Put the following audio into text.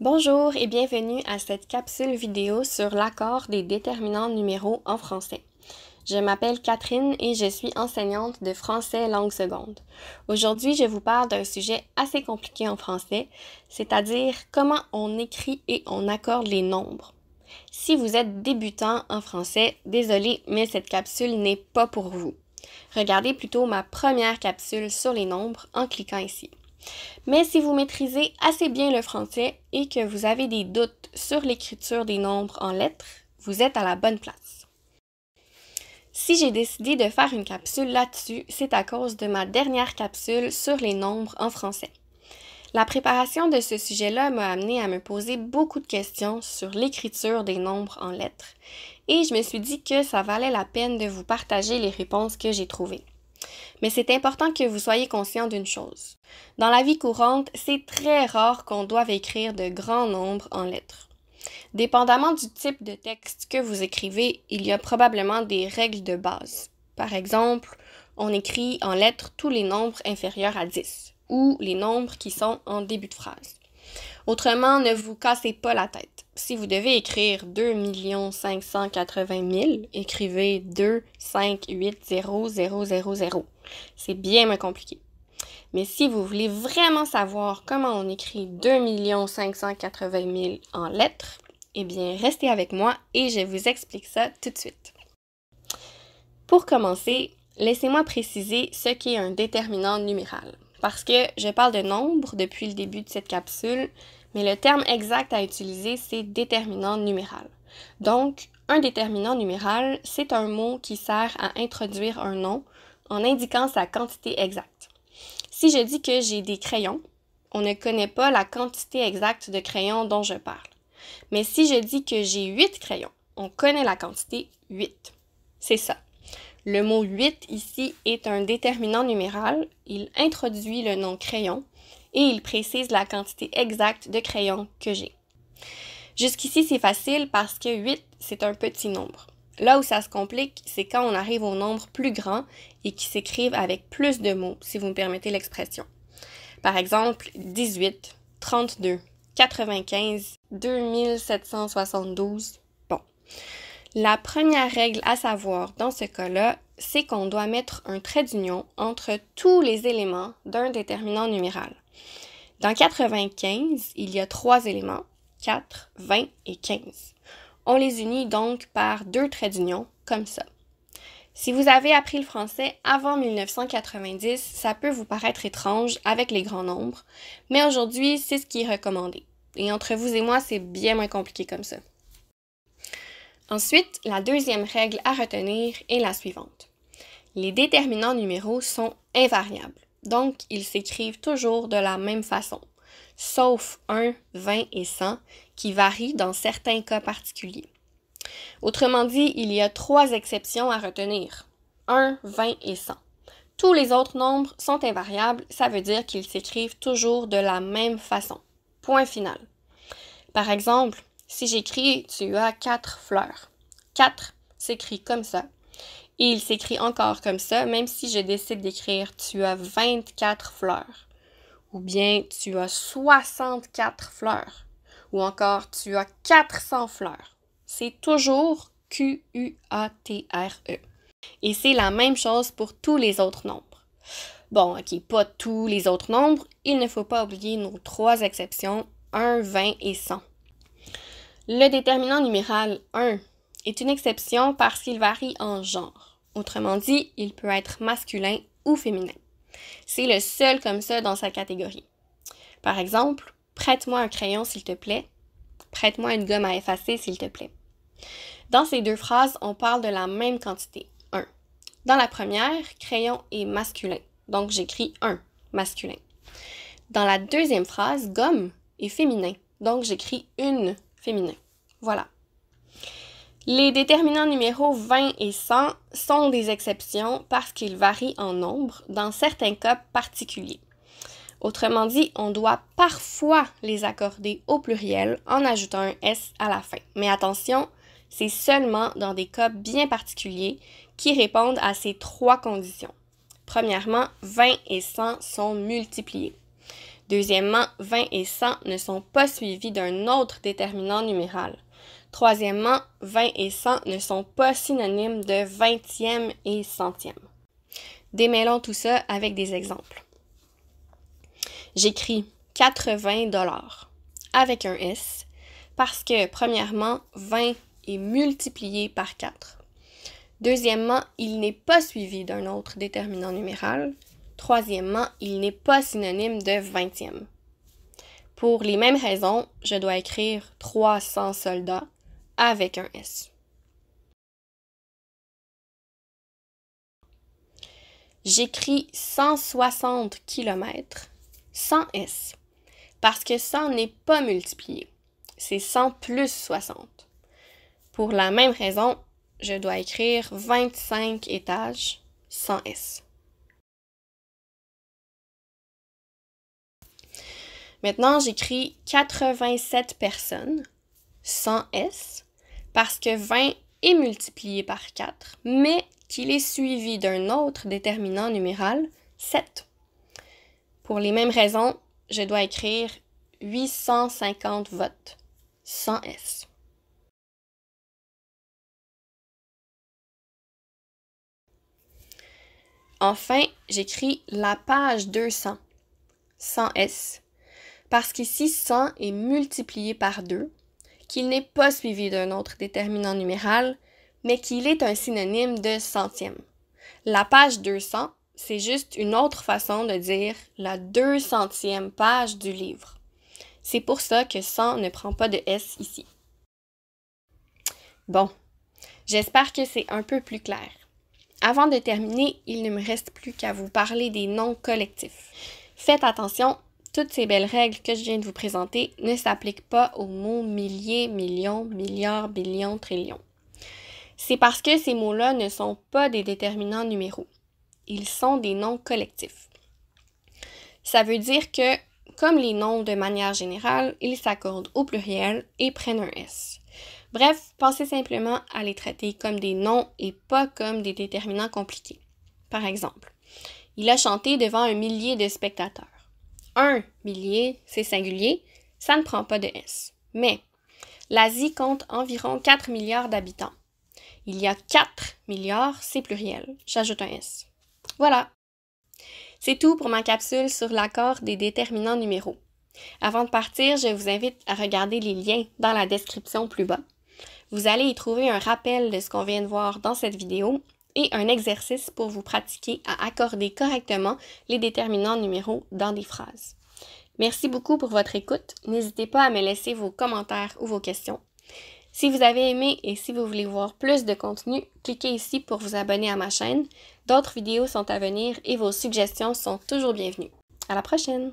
Bonjour et bienvenue à cette capsule vidéo sur l'accord des déterminants numéros en français. Je m'appelle Catherine et je suis enseignante de français langue seconde. Aujourd'hui, je vous parle d'un sujet assez compliqué en français, c'est-à-dire comment on écrit et on accorde les nombres. Si vous êtes débutant en français, désolé, mais cette capsule n'est pas pour vous. Regardez plutôt ma première capsule sur les nombres en cliquant ici. Mais si vous maîtrisez assez bien le français et que vous avez des doutes sur l'écriture des nombres en lettres, vous êtes à la bonne place. Si j'ai décidé de faire une capsule là-dessus, c'est à cause de ma dernière capsule sur les nombres en français. La préparation de ce sujet-là m'a amené à me poser beaucoup de questions sur l'écriture des nombres en lettres et je me suis dit que ça valait la peine de vous partager les réponses que j'ai trouvées. Mais c'est important que vous soyez conscient d'une chose. Dans la vie courante, c'est très rare qu'on doive écrire de grands nombres en lettres. Dépendamment du type de texte que vous écrivez, il y a probablement des règles de base. Par exemple, on écrit en lettres tous les nombres inférieurs à 10 ou les nombres qui sont en début de phrase. Autrement, ne vous cassez pas la tête. Si vous devez écrire 2 580 000, écrivez 2 5 8 0 0 0 0. C'est bien moins compliqué. Mais si vous voulez vraiment savoir comment on écrit 2 580 000 en lettres, eh bien, restez avec moi et je vous explique ça tout de suite. Pour commencer, laissez-moi préciser ce qu'est un déterminant numéral parce que je parle de nombre depuis le début de cette capsule, mais le terme exact à utiliser, c'est déterminant numéral. Donc, un déterminant numéral, c'est un mot qui sert à introduire un nom en indiquant sa quantité exacte. Si je dis que j'ai des crayons, on ne connaît pas la quantité exacte de crayons dont je parle. Mais si je dis que j'ai 8 crayons, on connaît la quantité 8. C'est ça. Le mot 8 ici est un déterminant numéral. Il introduit le nom crayon et il précise la quantité exacte de crayons que j'ai. Jusqu'ici, c'est facile parce que 8, c'est un petit nombre. Là où ça se complique, c'est quand on arrive au nombre plus grand et qui s'écrivent avec plus de mots, si vous me permettez l'expression. Par exemple, 18, 32, 95, 2772. Bon. La première règle à savoir dans ce cas-là, c'est qu'on doit mettre un trait d'union entre tous les éléments d'un déterminant numéral. Dans 95, il y a trois éléments, 4, 20 et 15. On les unit donc par deux traits d'union, comme ça. Si vous avez appris le français avant 1990, ça peut vous paraître étrange avec les grands nombres, mais aujourd'hui, c'est ce qui est recommandé. Et entre vous et moi, c'est bien moins compliqué comme ça. Ensuite, la deuxième règle à retenir est la suivante. Les déterminants numéros sont invariables, donc ils s'écrivent toujours de la même façon, sauf 1, 20 et 100 qui varient dans certains cas particuliers. Autrement dit, il y a trois exceptions à retenir. 1, 20 et 100. Tous les autres nombres sont invariables, ça veut dire qu'ils s'écrivent toujours de la même façon. Point final. Par exemple, si j'écris tu as quatre fleurs, quatre s'écrit comme ça. Et il s'écrit encore comme ça, même si je décide d'écrire tu as 24 fleurs, ou bien tu as 64 fleurs, ou encore tu as 400 fleurs. C'est toujours Q-U-A-T-R-E. Et c'est la même chose pour tous les autres nombres. Bon, ok, pas tous les autres nombres, il ne faut pas oublier nos trois exceptions, 1, 20 et 100. Le déterminant numéral 1 est une exception parce qu'il varie en genre. Autrement dit, il peut être masculin ou féminin. C'est le seul comme ça dans sa catégorie. Par exemple, prête-moi un crayon s'il te plaît, prête-moi une gomme à effacer s'il te plaît. Dans ces deux phrases, on parle de la même quantité, 1. Dans la première, crayon est masculin, donc j'écris un », masculin. Dans la deuxième phrase, gomme est féminin, donc j'écris une voilà. Les déterminants numéros 20 et 100 sont des exceptions parce qu'ils varient en nombre dans certains cas particuliers. Autrement dit, on doit parfois les accorder au pluriel en ajoutant un S à la fin. Mais attention, c'est seulement dans des cas bien particuliers qui répondent à ces trois conditions. Premièrement, 20 et 100 sont multipliés. Deuxièmement, 20 et 100 ne sont pas suivis d'un autre déterminant numéral. Troisièmement, 20 et 100 ne sont pas synonymes de 20e et centième. Démêlons tout ça avec des exemples. J'écris 80 dollars avec un S parce que, premièrement, 20 est multiplié par 4. Deuxièmement, il n'est pas suivi d'un autre déterminant numéral. Troisièmement, il n'est pas synonyme de 20e. Pour les mêmes raisons, je dois écrire 300 soldats avec un S. J'écris 160 km sans S parce que 100 n'est pas multiplié. C'est 100 plus 60. Pour la même raison, je dois écrire 25 étages sans S. Maintenant, j'écris 87 personnes sans S parce que 20 est multiplié par 4, mais qu'il est suivi d'un autre déterminant numéral, 7. Pour les mêmes raisons, je dois écrire 850 votes sans S. Enfin, j'écris la page 200 sans S parce qu'ici 100 est multiplié par 2, qu'il n'est pas suivi d'un autre déterminant numéral, mais qu'il est un synonyme de centième. La page 200, c'est juste une autre façon de dire la 200e page du livre. C'est pour ça que 100 ne prend pas de S ici. Bon, j'espère que c'est un peu plus clair. Avant de terminer, il ne me reste plus qu'à vous parler des noms collectifs. Faites attention, toutes ces belles règles que je viens de vous présenter ne s'appliquent pas aux mots milliers, millions, milliards, billions, trillions. C'est parce que ces mots-là ne sont pas des déterminants numéraux. Ils sont des noms collectifs. Ça veut dire que, comme les noms de manière générale, ils s'accordent au pluriel et prennent un S. Bref, pensez simplement à les traiter comme des noms et pas comme des déterminants compliqués. Par exemple, il a chanté devant un millier de spectateurs un millier, c'est singulier, ça ne prend pas de S. Mais l'Asie compte environ 4 milliards d'habitants. Il y a 4 milliards, c'est pluriel. J'ajoute un S. Voilà. C'est tout pour ma capsule sur l'accord des déterminants numéros. Avant de partir, je vous invite à regarder les liens dans la description plus bas. Vous allez y trouver un rappel de ce qu'on vient de voir dans cette vidéo et un exercice pour vous pratiquer à accorder correctement les déterminants numéros dans des phrases. Merci beaucoup pour votre écoute. N'hésitez pas à me laisser vos commentaires ou vos questions. Si vous avez aimé et si vous voulez voir plus de contenu, cliquez ici pour vous abonner à ma chaîne. D'autres vidéos sont à venir et vos suggestions sont toujours bienvenues. À la prochaine!